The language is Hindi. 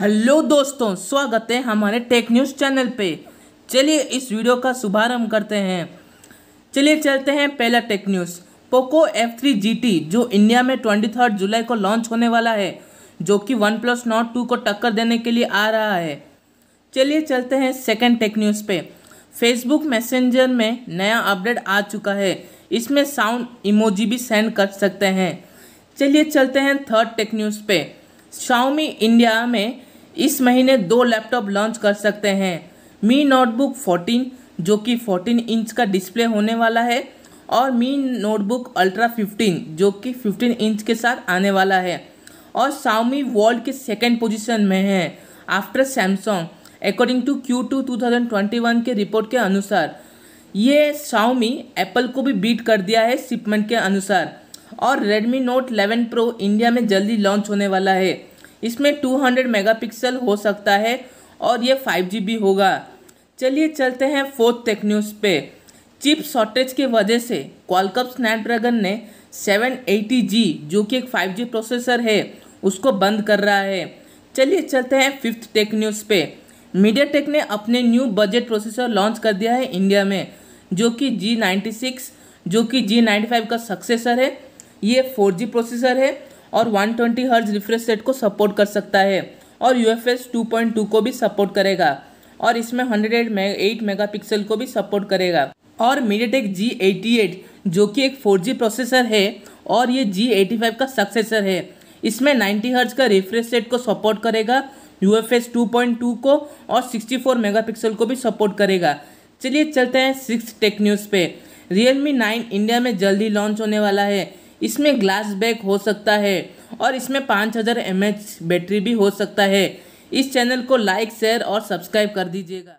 हेलो दोस्तों स्वागत है हमारे टेक न्यूज़ चैनल पे चलिए इस वीडियो का शुभारंभ करते हैं चलिए चलते हैं पहला tech news Poco F three G T जो इंडिया में ट्वेंटी थर्ड जुलाई को लॉन्च होने वाला है जो कि वन प्लस नॉट टू को टक्कर देने के लिए आ रहा है चलिए चलते हैं सेकेंड टेक न्यूज़ पे फेसबुक मैसेंजर में नया अपडेट आ चुका है इसमें साउंड इमोजी भी सेंड कर सकते हैं चलिए चलते हैं थर्ड टेक न्यूज़ पे शाओमी इंडिया में इस महीने दो लैपटॉप लॉन्च कर सकते हैं मी नोटबुक 14 जो कि 14 इंच का डिस्प्ले होने वाला है और मी नोटबुक अल्ट्रा 15 जो कि 15 इंच के साथ आने वाला है और शाओमी वर्ल्ड के सेकेंड पोजिशन में है after Samsung according to Q two two thousand twenty one के रिपोर्ट के अनुसार ये शाओमी एप्पल को भी बीट कर दिया है शिपमेंट के अनुसार और Redmi Note 11 Pro इंडिया में जल्दी लॉन्च होने वाला है इसमें 200 मेगापिक्सल हो सकता है और ये 5G भी होगा चलिए चलते हैं फोर्थ टेक न्यूज़ पे चिप शॉर्टेज की वजह से क्वालकप स्नैपड्रैगन ने 780G जो कि एक 5G प्रोसेसर है उसको बंद कर रहा है चलिए चलते हैं फिफ्थ टेक न्यूज़ पे मीडिया टेक ने अपने न्यू बजट प्रोसेसर लॉन्च कर दिया है इंडिया में जो कि जी नाइन्टी सिक्स जो कि जी नाइन्टी फाइव का सक्सेसर है ये फोर प्रोसेसर है और 120 ट्वेंटी हर्ज रिफ्रेश रेट को सपोर्ट कर सकता है और यू एफ एस को भी सपोर्ट करेगा और इसमें हंड्रेड एट मेगा पिक्सल को भी सपोर्ट करेगा और मीडियाटेक जी एटी एट जो कि एक फोर जी प्रोसेसर है और ये जी एटी फाइव का सक्सेसर है इसमें नाइन्टी हर्ज का रिफ्रेश रेट को सपोर्ट करेगा U F S two point two को और सिक्सटी फोर मेगा पिक्सल को भी सपोर्ट करेगा चलिए चलते हैं सिक्स टेक न्यूज़ पे रियल मी नाइन इंडिया में जल्दी लॉन्च होने वाला है इसमें ग्लास बैक हो सकता है और इसमें पाँच हज़ार एम बैटरी भी हो सकता है इस चैनल को लाइक शेयर और सब्सक्राइब कर दीजिएगा